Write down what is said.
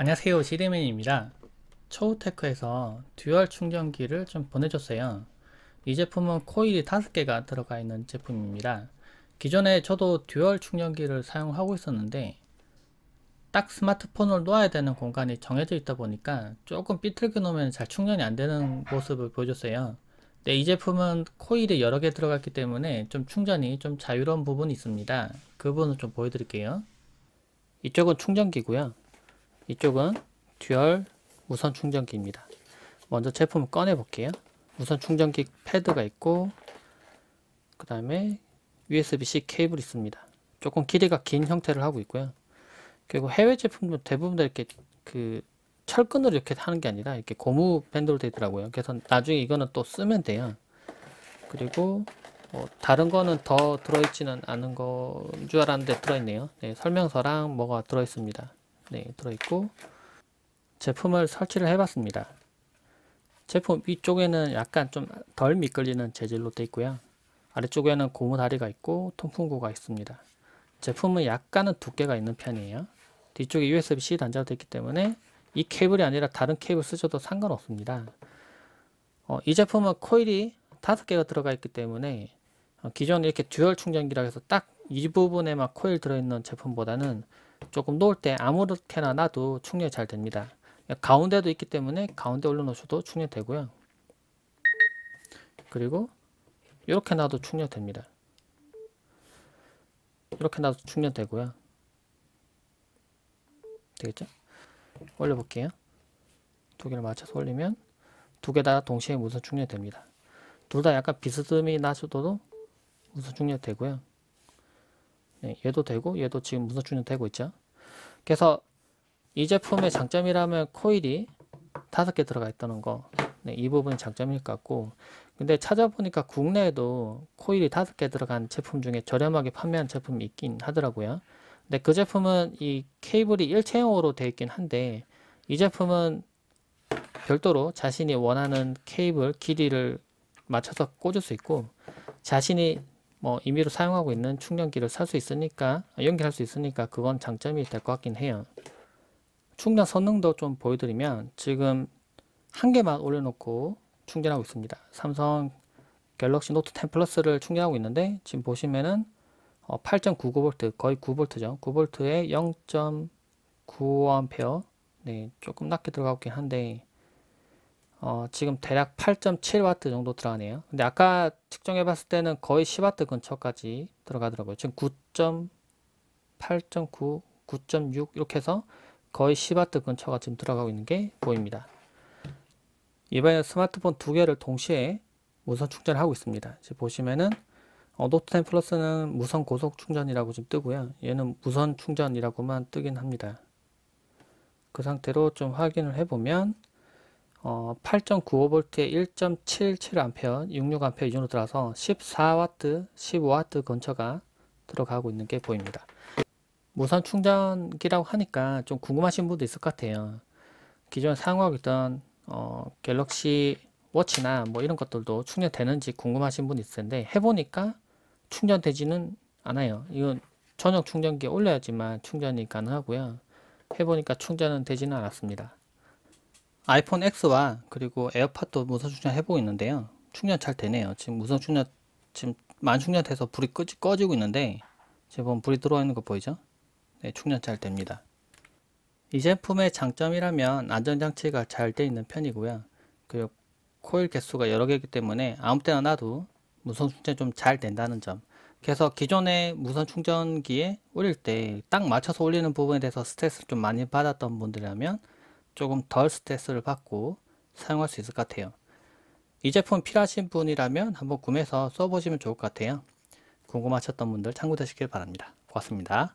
안녕하세요 시대맨입니다 초우테크에서 듀얼 충전기를 좀 보내줬어요 이 제품은 코일이 5개가 들어가 있는 제품입니다 기존에 저도 듀얼 충전기를 사용하고 있었는데 딱 스마트폰을 놓아야 되는 공간이 정해져 있다 보니까 조금 삐뚤게 놓으면 잘 충전이 안 되는 모습을 보여줬어요 근이 네, 제품은 코일이 여러 개 들어갔기 때문에 좀 충전이 좀 자유로운 부분이 있습니다 그 부분을 좀 보여드릴게요 이쪽은 충전기고요 이쪽은 듀얼 무선 충전기입니다. 먼저 제품을 꺼내 볼게요. 무선 충전기 패드가 있고 그 다음에 USB-C 케이블이 있습니다. 조금 길이가 긴 형태를 하고 있고요. 그리고 해외 제품도 대부분 다 이렇게 그철근으로 이렇게 하는 게 아니라 이렇게 고무 밴드로 되더라고요 그래서 나중에 이거는 또 쓰면 돼요. 그리고 뭐 다른 거는 더 들어있지는 않은 거줄 알았는데 들어있네요. 네, 설명서랑 뭐가 들어있습니다. 네, 들어있고 제품을 설치를 해봤습니다. 제품 위쪽에는 약간 좀 덜 미끌리는 재질로 되어 있고요. 아래쪽에는 고무 다리가 있고 통풍구가 있습니다. 제품은 약간은 두께가 있는 편이에요. 뒤쪽에 USB-C 단자가 되어 있기 때문에 이 케이블이 아니라 다른 케이블 쓰셔도 상관없습니다. 어, 이 제품은 코일이 5개가 들어가 있기 때문에 어, 기존 이렇게 듀얼 충전기라 해서 딱 이 부분에만 코일 들어있는 제품보다는 조금 놓을 때 아무렇게나 놔도 충전잘 됩니다. 가운데도 있기 때문에 가운데 올려놓으셔도 충전되고요. 그리고 이렇게 놔도 충전됩니다. 이렇게 놔도 충전되고요. 되겠죠? 올려볼게요. 두 개를 맞춰서 올리면 두 개 다 동시에 무선 충전됩니다. 둘 다 약간 비스듬히 놔셔도 무선 충전되고요. 네, 얘도 되고 얘도 지금 문서 충전되고 있죠. 그래서 이 제품의 장점이라면 코일이 다섯 개 들어가 있다는 거. 네, 이 부분이 장점일 것 같고 근데 찾아보니까 국내에도 코일이 다섯 개 들어간 제품 중에 저렴하게 판매한 제품이 있긴 하더라고요. 근데 그 제품은 이 케이블이 일체형으로 되어 있긴 한데 이 제품은 별도로 자신이 원하는 케이블 길이를 맞춰서 꽂을 수 있고 자신이 뭐 임의로 사용하고 있는 충전기를 살 수 있으니까 아, 연결할 수 있으니까 그건 장점이 될 것 같긴 해요 충전 성능도 좀 보여드리면 지금 한 개만 올려놓고 충전하고 있습니다 삼성 갤럭시 노트 10 플러스를 충전하고 있는데 지금 보시면은 8.99V 어, 거의 9V죠 9V에 0.9A 네 조금 낮게 들어가긴 고있 한데 어, 지금 대략 8.7W 정도 들어가네요. 근데 아까 측정해 봤을 때는 거의 10W 근처까지 들어가더라고요. 지금 9.8.9, 9.6 이렇게 해서 거의 10W 근처가 지금 들어가고 있는 게 보입니다. 이번에 스마트폰 두 개를 동시에 무선 충전을 하고 있습니다. 지금 보시면은 어, 노트 10 플러스는 무선 고속 충전이라고 지금 뜨고요. 얘는 무선 충전이라고만 뜨긴 합니다. 그 상태로 좀 확인을 해보면 어, 8.95V에 1.77A, 66A 이전으로 들어서 14W, 15W 근처가 들어가고 있는 게 보입니다. 무선 충전기라고 하니까 좀 궁금하신 분도 있을 것 같아요. 기존 사용하고 있던 어, 갤럭시 워치나 뭐 이런 것들도 충전되는지 궁금하신 분 있을 텐데 해보니까 충전되지는 않아요. 이건 전용 충전기에 올려야지만 충전이 가능하고요. 해보니까 충전은 되지는 않았습니다. 아이폰 X와 그리고 에어팟도 무선 충전 해보고 있는데요. 충전 잘 되네요. 지금 무선 충전 지금 만 충전돼서 불이 꺼지, 꺼지고 있는데 지금 불이 들어와 있는 거 보이죠? 네, 충전 잘 됩니다. 이 제품의 장점이라면 안전장치가 잘 돼 있는 편이고요. 그리고 코일 개수가 여러 개이기 때문에 아무 때나 놔도 무선 충전 좀 잘 된다는 점. 그래서 기존의 무선 충전기에 올릴 때 딱 맞춰서 올리는 부분에 대해서 스트레스를 좀 많이 받았던 분들이라면 조금 덜 스트레스를 받고 사용할 수 있을 것 같아요. 이 제품 필요하신 분이라면 한번 구매해서 써보시면 좋을 것 같아요. 궁금하셨던 분들 참고되시길 바랍니다. 고맙습니다.